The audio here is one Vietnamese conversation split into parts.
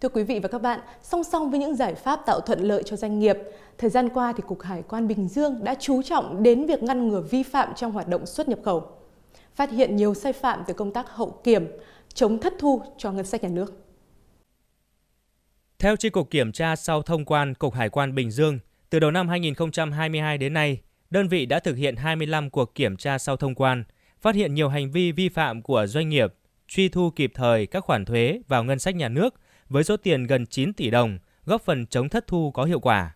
Thưa quý vị và các bạn, song song với những giải pháp tạo thuận lợi cho doanh nghiệp, thời gian qua thì Cục Hải quan Bình Dương đã chú trọng đến việc ngăn ngừa vi phạm trong hoạt động xuất nhập khẩu, phát hiện nhiều sai phạm từ công tác hậu kiểm, chống thất thu cho ngân sách nhà nước. Theo Chi cục kiểm tra sau thông quan Cục Hải quan Bình Dương, từ đầu năm 2022 đến nay, đơn vị đã thực hiện 25 cuộc kiểm tra sau thông quan, phát hiện nhiều hành vi vi phạm của doanh nghiệp, truy thu kịp thời các khoản thuế vào ngân sách nhà nước – với số tiền gần 9 tỷ đồng, góp phần chống thất thu có hiệu quả.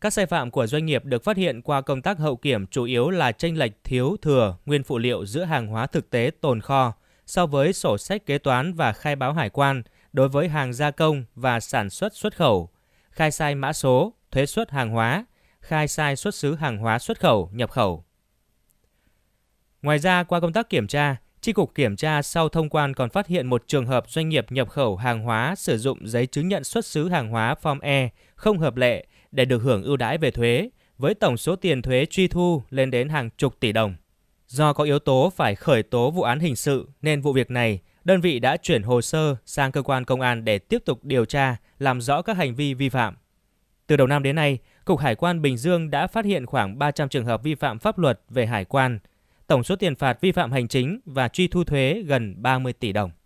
Các sai phạm của doanh nghiệp được phát hiện qua công tác hậu kiểm chủ yếu là tranh lệch thiếu thừa nguyên phụ liệu giữa hàng hóa thực tế tồn kho so với sổ sách kế toán và khai báo hải quan đối với hàng gia công và sản xuất xuất khẩu, khai sai mã số, thuế xuất hàng hóa, khai sai xuất xứ hàng hóa xuất khẩu, nhập khẩu. Ngoài ra, qua công tác kiểm tra, Tri cục kiểm tra sau thông quan còn phát hiện một trường hợp doanh nghiệp nhập khẩu hàng hóa sử dụng giấy chứng nhận xuất xứ hàng hóa Form E không hợp lệ để được hưởng ưu đãi về thuế, với tổng số tiền thuế truy thu lên đến hàng chục tỷ đồng. Do có yếu tố phải khởi tố vụ án hình sự nên vụ việc này, đơn vị đã chuyển hồ sơ sang cơ quan công an để tiếp tục điều tra, làm rõ các hành vi vi phạm. Từ đầu năm đến nay, Cục Hải quan Bình Dương đã phát hiện khoảng 300 trường hợp vi phạm pháp luật về hải quan – tổng số tiền phạt vi phạm hành chính và truy thu thuế gần 30 tỷ đồng.